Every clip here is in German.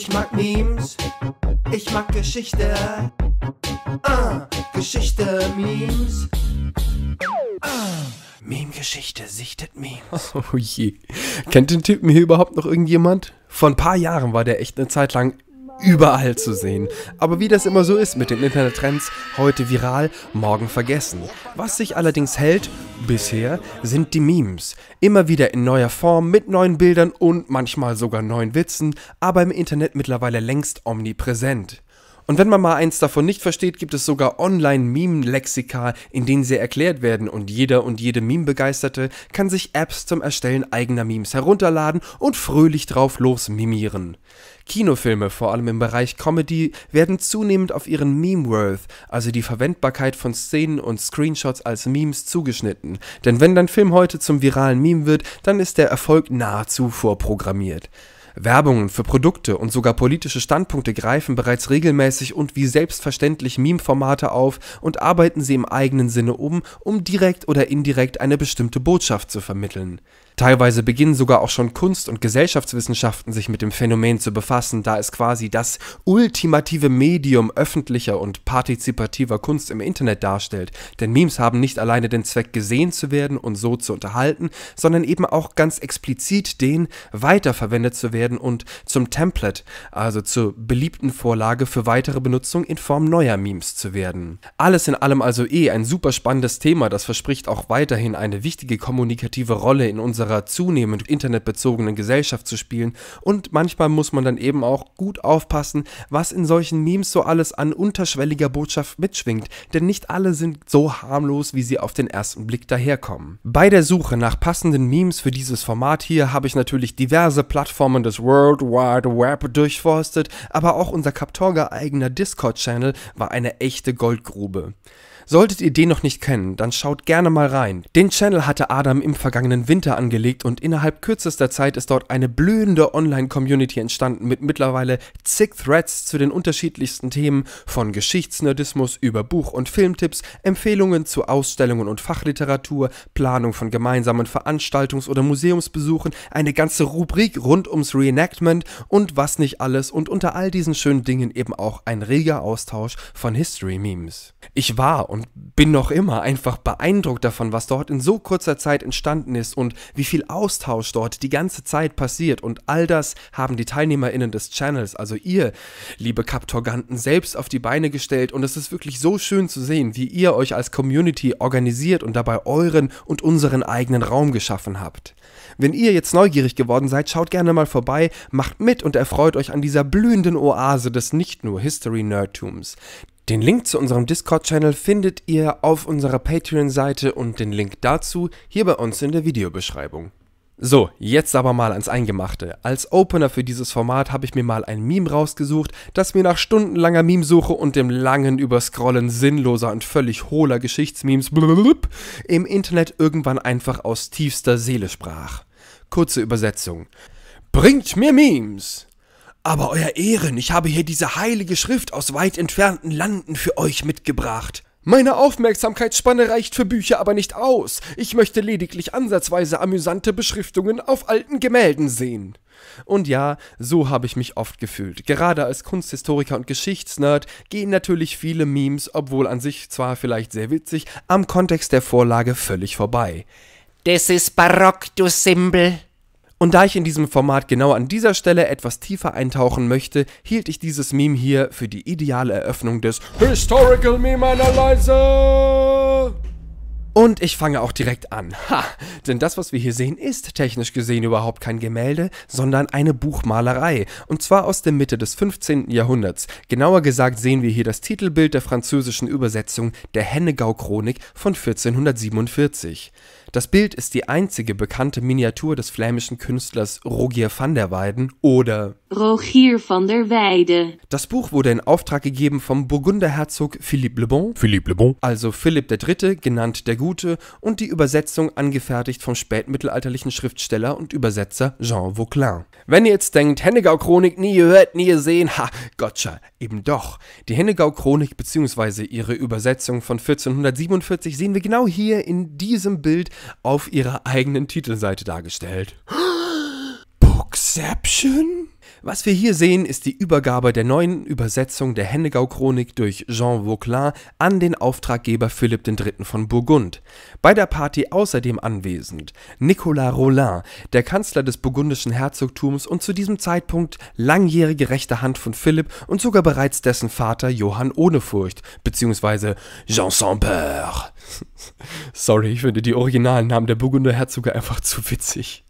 Ich mag Memes, ich mag Geschichte. Ah, Geschichte, Memes. Ah, Meme-Geschichte sichtet Memes. Oh je. Kennt den Typen hier überhaupt noch irgendjemand? Vor ein paar Jahren war der echt eine Zeit lang überall zu sehen. Aber wie das immer so ist mit den Internettrends, heute viral, morgen vergessen. Was sich allerdings hält bisher sind die Memes. Immer wieder in neuer Form, mit neuen Bildern und manchmal sogar neuen Witzen, aber im Internet mittlerweile längst omnipräsent. Und wenn man mal eins davon nicht versteht, gibt es sogar Online-Meme-Lexika, in denen sie erklärt werden und jeder und jede Meme-Begeisterte kann sich Apps zum Erstellen eigener Memes herunterladen und fröhlich drauf los mimieren. Kinofilme, vor allem im Bereich Comedy, werden zunehmend auf ihren Meme-Worth, also die Verwendbarkeit von Szenen und Screenshots als Memes, zugeschnitten. Denn wenn dein Film heute zum viralen Meme wird, dann ist der Erfolg nahezu vorprogrammiert. Werbungen für Produkte und sogar politische Standpunkte greifen bereits regelmäßig und wie selbstverständlich Meme-Formate auf und arbeiten sie im eigenen Sinne um, um direkt oder indirekt eine bestimmte Botschaft zu vermitteln. Teilweise beginnen sogar auch schon Kunst- und Gesellschaftswissenschaften sich mit dem Phänomen zu befassen, da es quasi das ultimative Medium öffentlicher und partizipativer Kunst im Internet darstellt. Denn Memes haben nicht alleine den Zweck, gesehen zu werden und so zu unterhalten, sondern eben auch ganz explizit den, weiterverwendet zu werden und zum Template, also zur beliebten Vorlage für weitere Benutzung in Form neuer Memes zu werden. Alles in allem also eh ein super spannendes Thema, das verspricht auch weiterhin eine wichtige kommunikative Rolle in unserer unserer zunehmend internetbezogenen Gesellschaft zu spielen und manchmal muss man dann eben auch gut aufpassen, was in solchen Memes so alles an unterschwelliger Botschaft mitschwingt, denn nicht alle sind so harmlos, wie sie auf den ersten Blick daherkommen. Bei der Suche nach passenden Memes für dieses Format hier habe ich natürlich diverse Plattformen des World Wide Web durchforstet, aber auch unser Kaptorga eigener Discord-Channel war eine echte Goldgrube. Solltet ihr den noch nicht kennen, dann schaut gerne mal rein. Den Channel hatte Adam im vergangenen Winter angelegt und innerhalb kürzester Zeit ist dort eine blühende Online-Community entstanden mit mittlerweile zig Threads zu den unterschiedlichsten Themen von Geschichtsnerdismus über Buch- und Filmtipps, Empfehlungen zu Ausstellungen und Fachliteratur, Planung von gemeinsamen Veranstaltungs- oder Museumsbesuchen, eine ganze Rubrik rund ums Reenactment und was nicht alles und unter all diesen schönen Dingen eben auch ein reger Austausch von History-Memes. Ich war und und bin noch immer einfach beeindruckt davon, was dort in so kurzer Zeit entstanden ist und wie viel Austausch dort die ganze Zeit passiert. Und all das haben die TeilnehmerInnen des Channels, also ihr, liebe Kaptorganten, selbst auf die Beine gestellt. Und es ist wirklich so schön zu sehen, wie ihr euch als Community organisiert und dabei euren und unseren eigenen Raum geschaffen habt. Wenn ihr jetzt neugierig geworden seid, schaut gerne mal vorbei, macht mit und erfreut euch an dieser blühenden Oase des nicht nur History-Nerdtums. Den Link zu unserem Discord-Channel findet ihr auf unserer Patreon-Seite und den Link dazu hier bei uns in der Videobeschreibung. So, jetzt aber mal ans Eingemachte. Als Opener für dieses Format habe ich mir mal ein Meme rausgesucht, das mir nach stundenlanger Memesuche und dem langen Überscrollen sinnloser und völlig hohler Geschichtsmemes im Internet irgendwann einfach aus tiefster Seele sprach. Kurze Übersetzung. Bringt mir Memes! Aber euer Ehren, ich habe hier diese heilige Schrift aus weit entfernten Landen für euch mitgebracht. Meine Aufmerksamkeitsspanne reicht für Bücher aber nicht aus. Ich möchte lediglich ansatzweise amüsante Beschriftungen auf alten Gemälden sehen. Und ja, so habe ich mich oft gefühlt. Gerade als Kunsthistoriker und Geschichtsnerd gehen natürlich viele Memes, obwohl an sich zwar vielleicht sehr witzig, am Kontext der Vorlage völlig vorbei. Das ist barock, du Simbel. Und da ich in diesem Format genau an dieser Stelle etwas tiefer eintauchen möchte, hielt ich dieses Meme hier für die ideale Eröffnung des Historical Meme Analyzer. Und ich fange auch direkt an. Ha! Denn das, was wir hier sehen, ist technisch gesehen überhaupt kein Gemälde, sondern eine Buchmalerei. Und zwar aus der Mitte des 15. Jahrhunderts. Genauer gesagt sehen wir hier das Titelbild der französischen Übersetzung der Hennegau-Chronik von 1447. Das Bild ist die einzige bekannte Miniatur des flämischen Künstlers Rogier van der Weyden oder Rogier van der Weyden. Das Buch wurde in Auftrag gegeben vom Burgunderherzog Philippe le Bon, Philippe le bon. also Philipp III., genannt der Gute, und die Übersetzung angefertigt vom spätmittelalterlichen Schriftsteller und Übersetzer Jean Vauquelin. Wenn ihr jetzt denkt, Hennegau-Chronik nie gehört, nie gesehen, ha, Gotcha, eben doch. Die Hennegau-Chronik bzw. ihre Übersetzung von 1447 sehen wir genau hier in diesem Bild auf ihrer eigenen Titelseite dargestellt. Bookception? Was wir hier sehen, ist die Übergabe der neuen Übersetzung der Hennegau-Chronik durch Jean Vauclin an den Auftraggeber Philipp III. von Burgund. Bei der Party außerdem anwesend Nicolas Rollin, der Kanzler des burgundischen Herzogtums und zu diesem Zeitpunkt langjährige rechte Hand von Philipp und sogar bereits dessen Vater Johann Ohnefurcht bzw. Jean sans Peur. Sorry, ich finde die originalen Namen der Burgunder Herzoge einfach zu witzig.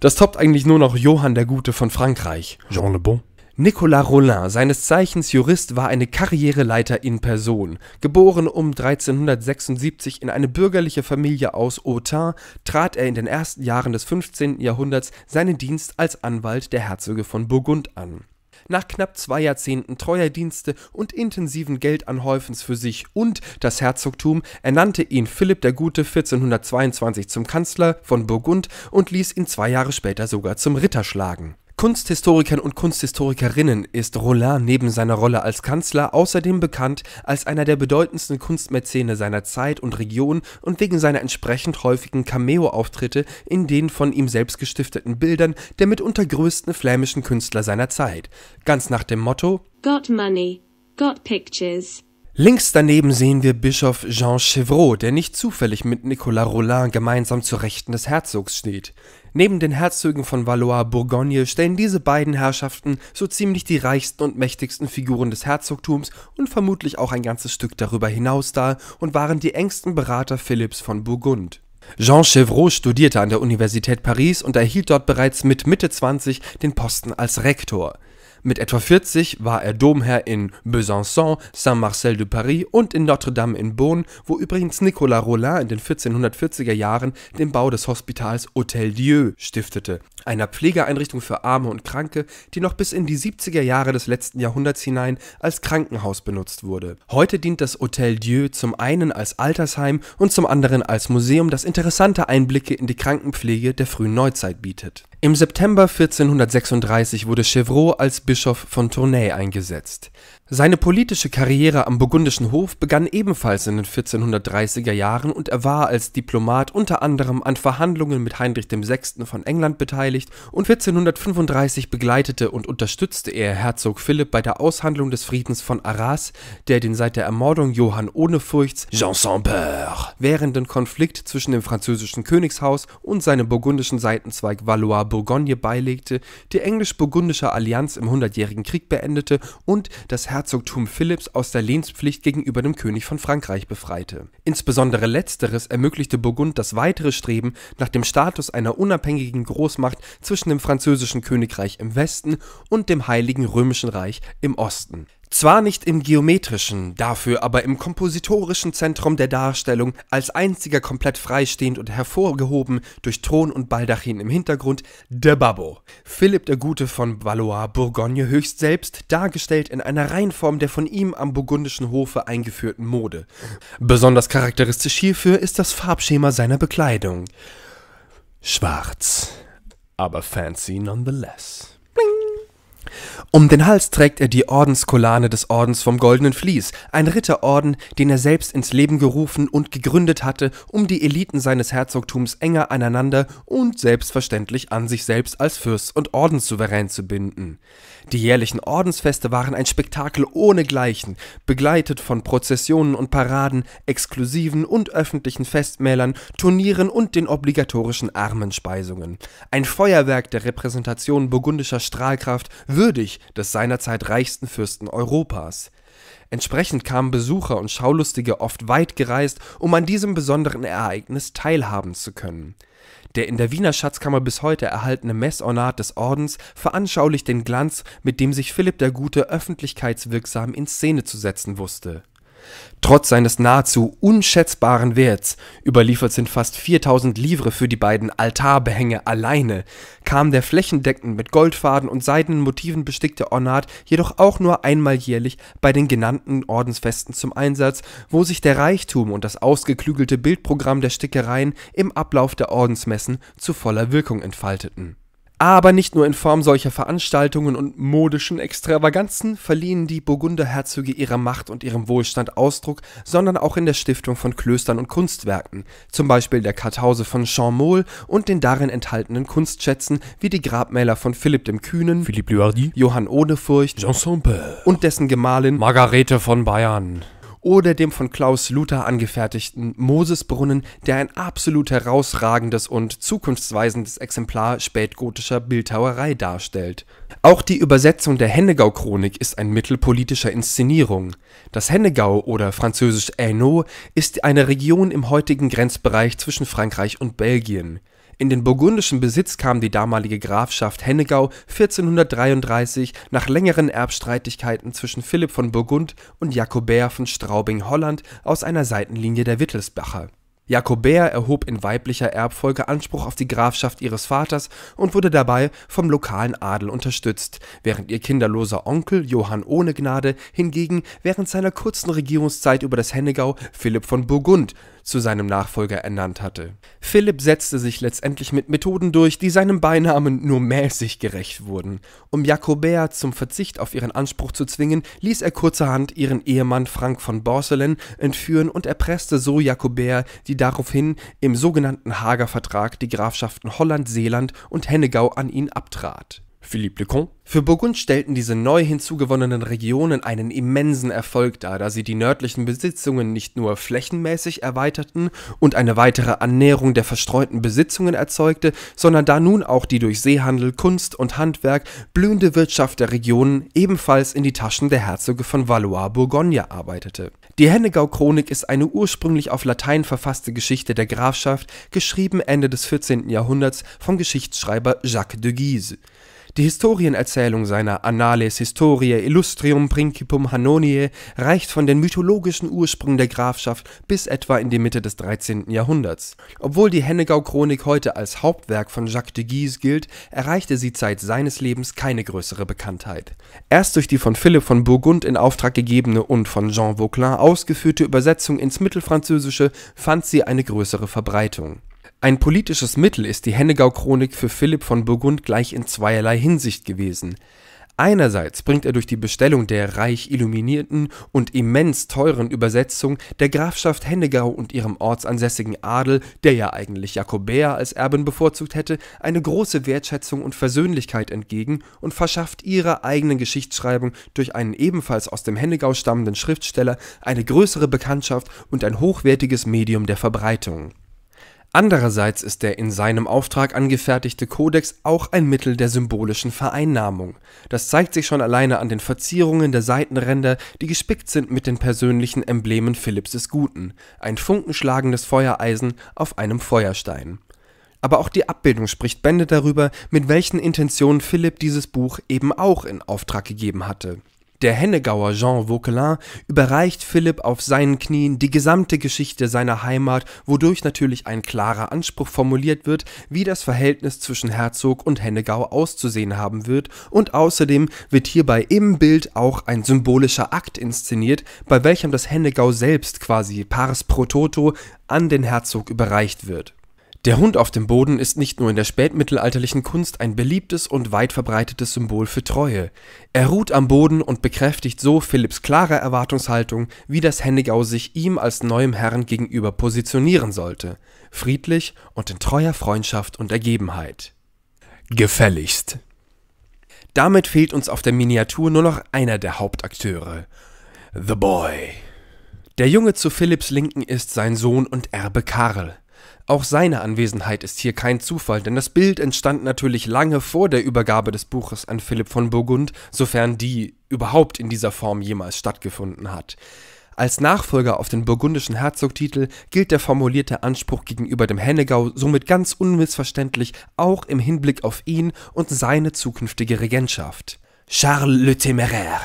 Das toppt eigentlich nur noch Johann der Gute von Frankreich. Jean Le Bon. Nicolas Rollin, seines Zeichens Jurist, war eine Karriereleiter in Person. Geboren um 1376 in eine bürgerliche Familie aus Autun, trat er in den ersten Jahren des 15. Jahrhunderts seinen Dienst als Anwalt der Herzöge von Burgund an. Nach knapp zwei Jahrzehnten treuer Dienste und intensiven Geldanhäufens für sich und das Herzogtum ernannte ihn Philipp der Gute 1422 zum Kanzler von Burgund und ließ ihn zwei Jahre später sogar zum Ritter schlagen Kunsthistorikern und Kunsthistorikerinnen ist Roland neben seiner Rolle als Kanzler außerdem bekannt als einer der bedeutendsten Kunstmäzene seiner Zeit und Region und wegen seiner entsprechend häufigen Cameo-Auftritte in den von ihm selbst gestifteten Bildern der mitunter größten flämischen Künstler seiner Zeit, ganz nach dem Motto Got Money, Got Pictures. Links daneben sehen wir Bischof Jean Chevreau, der nicht zufällig mit Nicolas Roland gemeinsam zur Rechten des Herzogs steht. Neben den Herzögen von Valois-Bourgogne stellen diese beiden Herrschaften so ziemlich die reichsten und mächtigsten Figuren des Herzogtums und vermutlich auch ein ganzes Stück darüber hinaus dar und waren die engsten Berater Philipps von Burgund. Jean Chevreau studierte an der Universität Paris und erhielt dort bereits mit Mitte 20 den Posten als Rektor. Mit etwa 40 war er Domherr in Besançon, Saint-Marcel de Paris und in Notre-Dame in Beaune, wo übrigens Nicolas Rollin in den 1440er Jahren den Bau des Hospitals Hôtel Dieu stiftete, einer Pflegeeinrichtung für Arme und Kranke, die noch bis in die 70er Jahre des letzten Jahrhunderts hinein als Krankenhaus benutzt wurde. Heute dient das Hôtel Dieu zum einen als Altersheim und zum anderen als Museum, das interessante Einblicke in die Krankenpflege der frühen Neuzeit bietet. Im September 1436 wurde Chevreau als Bischof von Tournai eingesetzt. Seine politische Karriere am burgundischen Hof begann ebenfalls in den 1430er Jahren und er war als Diplomat unter anderem an Verhandlungen mit Heinrich VI. von England beteiligt und 1435 begleitete und unterstützte er Herzog Philipp bei der Aushandlung des Friedens von Arras, der den seit der Ermordung Johann ohne Ohnefurchts Jean sans Peur währenden Konflikt zwischen dem französischen Königshaus und seinem burgundischen Seitenzweig Valois Bourgogne beilegte, die englisch-burgundische Allianz im Hundertjährigen Krieg beendete und das Herzogtum Philipps aus der Lehnspflicht gegenüber dem König von Frankreich befreite. Insbesondere letzteres ermöglichte Burgund das weitere Streben nach dem Status einer unabhängigen Großmacht zwischen dem französischen Königreich im Westen und dem Heiligen Römischen Reich im Osten. Zwar nicht im geometrischen, dafür aber im kompositorischen Zentrum der Darstellung, als einziger komplett freistehend und hervorgehoben durch Thron und Baldachin im Hintergrund, der Babbo. Philipp der Gute von Valois Bourgogne höchst selbst, dargestellt in einer Reihenform der von ihm am burgundischen Hofe eingeführten Mode. Besonders charakteristisch hierfür ist das Farbschema seiner Bekleidung. Schwarz, aber fancy nonetheless. Um den Hals trägt er die Ordenskolane des Ordens vom Goldenen Vlies, ein Ritterorden, den er selbst ins Leben gerufen und gegründet hatte, um die Eliten seines Herzogtums enger aneinander und selbstverständlich an sich selbst als Fürst und Ordenssouverän zu binden. Die jährlichen Ordensfeste waren ein Spektakel ohnegleichen, begleitet von Prozessionen und Paraden, exklusiven und öffentlichen Festmählern, Turnieren und den obligatorischen Armenspeisungen. Ein Feuerwerk der Repräsentation burgundischer Strahlkraft, würdig des seinerzeit reichsten Fürsten Europas. Entsprechend kamen Besucher und Schaulustige oft weit gereist, um an diesem besonderen Ereignis teilhaben zu können. Der in der Wiener Schatzkammer bis heute erhaltene Messornat des Ordens veranschaulicht den Glanz, mit dem sich Philipp der Gute öffentlichkeitswirksam in Szene zu setzen wusste Trotz seines nahezu unschätzbaren Werts, überliefert sind fast 4000 Livres für die beiden Altarbehänge alleine, kam der flächendeckend mit Goldfaden und seidenen Motiven bestickte Ornat jedoch auch nur einmal jährlich bei den genannten Ordensfesten zum Einsatz, wo sich der Reichtum und das ausgeklügelte Bildprogramm der Stickereien im Ablauf der Ordensmessen zu voller Wirkung entfalteten aber nicht nur in Form solcher Veranstaltungen und modischen Extravaganzen verliehen die Burgunderherzöge ihrer Macht und ihrem Wohlstand Ausdruck, sondern auch in der Stiftung von Klöstern und Kunstwerken, zum Beispiel der Karthause von Jean Maul und den darin enthaltenen Kunstschätzen wie die Grabmäler von Philipp dem Kühnen, Philipp Luardi, Johann Ohnefurcht, Jean und dessen Gemahlin Margarete von Bayern oder dem von Klaus Luther angefertigten Mosesbrunnen, der ein absolut herausragendes und zukunftsweisendes Exemplar spätgotischer Bildhauerei darstellt. Auch die Übersetzung der Hennegau-Chronik ist ein Mittel politischer Inszenierung. Das Hennegau oder französisch Hainaut ist eine Region im heutigen Grenzbereich zwischen Frankreich und Belgien. In den burgundischen Besitz kam die damalige Grafschaft Hennegau 1433 nach längeren Erbstreitigkeiten zwischen Philipp von Burgund und Jakobert von Straubing-Holland aus einer Seitenlinie der Wittelsbacher Jakobäer erhob in weiblicher Erbfolge Anspruch auf die Grafschaft ihres Vaters und wurde dabei vom lokalen Adel unterstützt, während ihr kinderloser Onkel Johann ohne Gnade hingegen während seiner kurzen Regierungszeit über das Hennegau Philipp von Burgund zu seinem Nachfolger ernannt hatte. Philipp setzte sich letztendlich mit Methoden durch, die seinem Beinamen nur mäßig gerecht wurden. Um Jakobäer zum Verzicht auf ihren Anspruch zu zwingen, ließ er kurzerhand ihren Ehemann Frank von Borselen entführen und erpresste so Jakobäer, die die daraufhin im sogenannten Hager Vertrag die Grafschaften Holland, Seeland und Hennegau an ihn abtrat. Philippe Lecon. Für Burgund stellten diese neu hinzugewonnenen Regionen einen immensen Erfolg dar, da sie die nördlichen Besitzungen nicht nur flächenmäßig erweiterten und eine weitere Annäherung der verstreuten Besitzungen erzeugte, sondern da nun auch die durch Seehandel, Kunst und Handwerk blühende Wirtschaft der Regionen ebenfalls in die Taschen der Herzoge von Valois-Bourgogne arbeitete. Die Hennegau-Chronik ist eine ursprünglich auf Latein verfasste Geschichte der Grafschaft, geschrieben Ende des 14. Jahrhunderts vom Geschichtsschreiber Jacques de Guise die Historienerzählung seiner Annales Historiae Illustrium Principum Hannoniae reicht von den mythologischen Ursprüngen der Grafschaft bis etwa in die Mitte des 13. Jahrhunderts. Obwohl die Hennegau-Chronik heute als Hauptwerk von Jacques de Guise gilt, erreichte sie Zeit seines Lebens keine größere Bekanntheit. Erst durch die von Philipp von Burgund in Auftrag gegebene und von Jean Vauclin ausgeführte Übersetzung ins Mittelfranzösische fand sie eine größere Verbreitung. Ein politisches Mittel ist die Hennegau-Chronik für Philipp von Burgund gleich in zweierlei Hinsicht gewesen. Einerseits bringt er durch die Bestellung der reich illuminierten und immens teuren Übersetzung der Grafschaft Hennegau und ihrem ortsansässigen Adel, der ja eigentlich Jakobäer als Erben bevorzugt hätte, eine große Wertschätzung und Versöhnlichkeit entgegen und verschafft ihrer eigenen Geschichtsschreibung durch einen ebenfalls aus dem Hennegau stammenden Schriftsteller eine größere Bekanntschaft und ein hochwertiges Medium der Verbreitung Andererseits ist der in seinem Auftrag angefertigte Kodex auch ein Mittel der symbolischen Vereinnahmung. Das zeigt sich schon alleine an den Verzierungen der Seitenränder, die gespickt sind mit den persönlichen Emblemen Philipps des Guten, ein funkenschlagendes Feuereisen auf einem Feuerstein. Aber auch die Abbildung spricht Bände darüber, mit welchen Intentionen Philipp dieses Buch eben auch in Auftrag gegeben hatte der Hennegauer Jean Vauquelin überreicht Philipp auf seinen Knien die gesamte Geschichte seiner Heimat, wodurch natürlich ein klarer Anspruch formuliert wird, wie das Verhältnis zwischen Herzog und Hennegau auszusehen haben wird, und außerdem wird hierbei im Bild auch ein symbolischer Akt inszeniert, bei welchem das Hennegau selbst quasi pars pro toto an den Herzog überreicht wird. Der Hund auf dem Boden ist nicht nur in der spätmittelalterlichen Kunst ein beliebtes und weit verbreitetes Symbol für Treue. Er ruht am Boden und bekräftigt so Philipps klare Erwartungshaltung, wie das Hennegau sich ihm als neuem Herrn gegenüber positionieren sollte. Friedlich und in treuer Freundschaft und Ergebenheit. Gefälligst. Damit fehlt uns auf der Miniatur nur noch einer der Hauptakteure. The Boy. Der Junge zu Philipps Linken ist sein Sohn und Erbe Karl. Auch seine Anwesenheit ist hier kein Zufall, denn das Bild entstand natürlich lange vor der Übergabe des Buches an Philipp von Burgund, sofern die überhaupt in dieser Form jemals stattgefunden hat. Als Nachfolger auf den burgundischen Herzogtitel gilt der formulierte Anspruch gegenüber dem Hennegau somit ganz unmissverständlich auch im Hinblick auf ihn und seine zukünftige Regentschaft. Charles le Téméraire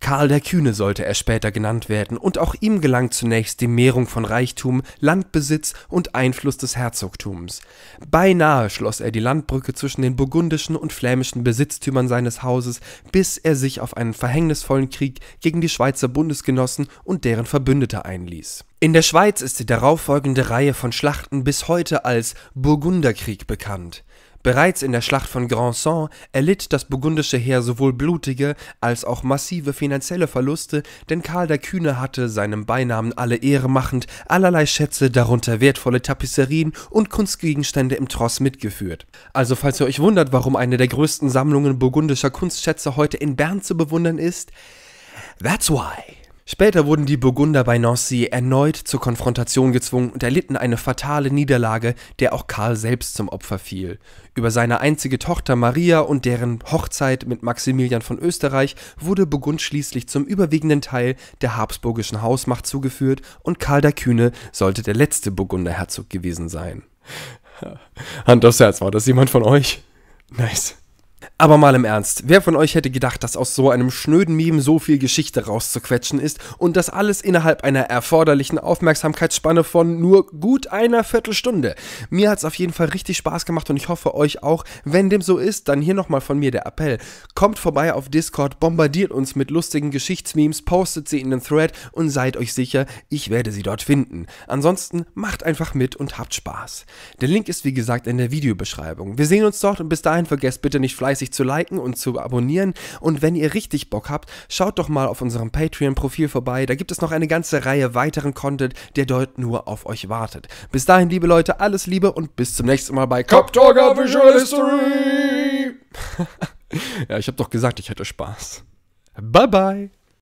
Karl der Kühne sollte er später genannt werden, und auch ihm gelang zunächst die Mehrung von Reichtum, Landbesitz und Einfluss des Herzogtums. Beinahe schloss er die Landbrücke zwischen den burgundischen und flämischen Besitztümern seines Hauses, bis er sich auf einen verhängnisvollen Krieg gegen die Schweizer Bundesgenossen und deren Verbündete einließ. In der Schweiz ist die darauffolgende Reihe von Schlachten bis heute als Burgunderkrieg bekannt. Bereits in der Schlacht von Grandson erlitt das burgundische Heer sowohl blutige als auch massive finanzielle Verluste, denn Karl der Kühne hatte, seinem Beinamen alle Ehre machend, allerlei Schätze, darunter wertvolle Tapisserien und Kunstgegenstände im Tross mitgeführt. Also falls ihr euch wundert, warum eine der größten Sammlungen burgundischer Kunstschätze heute in Bern zu bewundern ist, that's why. Später wurden die Burgunder bei Nancy erneut zur Konfrontation gezwungen und erlitten eine fatale Niederlage, der auch Karl selbst zum Opfer fiel. Über seine einzige Tochter Maria und deren Hochzeit mit Maximilian von Österreich wurde Burgund schließlich zum überwiegenden Teil der habsburgischen Hausmacht zugeführt und Karl der Kühne sollte der letzte Burgunderherzog gewesen sein. Hand aufs Herz, war das jemand von euch? Nice. Aber mal im Ernst, wer von euch hätte gedacht, dass aus so einem schnöden Meme so viel Geschichte rauszuquetschen ist und das alles innerhalb einer erforderlichen Aufmerksamkeitsspanne von nur gut einer Viertelstunde? Mir hat es auf jeden Fall richtig Spaß gemacht und ich hoffe euch auch. Wenn dem so ist, dann hier nochmal von mir der Appell. Kommt vorbei auf Discord, bombardiert uns mit lustigen Geschichtsmemes, postet sie in den Thread und seid euch sicher, ich werde sie dort finden. Ansonsten macht einfach mit und habt Spaß. Der Link ist wie gesagt in der Videobeschreibung. Wir sehen uns dort und bis dahin vergesst bitte nicht fleißig fleißig zu liken und zu abonnieren. Und wenn ihr richtig Bock habt, schaut doch mal auf unserem Patreon-Profil vorbei. Da gibt es noch eine ganze Reihe weiteren Content, der dort nur auf euch wartet. Bis dahin, liebe Leute, alles Liebe und bis zum nächsten Mal bei Cop Talker Visual History. ja, ich habe doch gesagt, ich hätte Spaß. Bye bye.